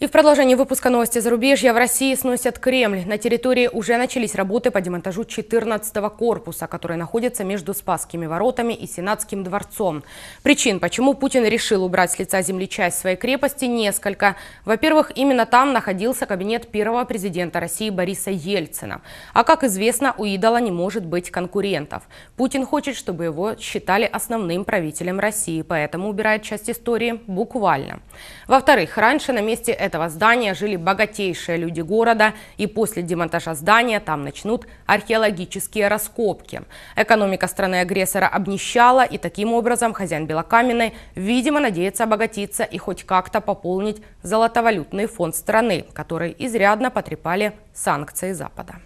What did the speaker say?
И в продолжении выпуска новости зарубежья в России сносят Кремль. На территории уже начались работы по демонтажу 14-го корпуса, который находится между Спасскими воротами и Сенатским дворцом. Причин, почему Путин решил убрать с лица земли часть своей крепости, несколько. Во-первых, именно там находился кабинет первого президента России Бориса Ельцина. А как известно, у идола не может быть конкурентов. Путин хочет, чтобы его считали основным правителем России, поэтому убирает часть истории буквально. Во-вторых, раньше на месте этого этого здания жили богатейшие люди города, и после демонтажа здания там начнут археологические раскопки. Экономика страны-агрессора обнищала, и таким образом хозяин Белокаменной, видимо, надеется обогатиться и хоть как-то пополнить золотовалютный фонд страны, который изрядно потрепали санкции Запада.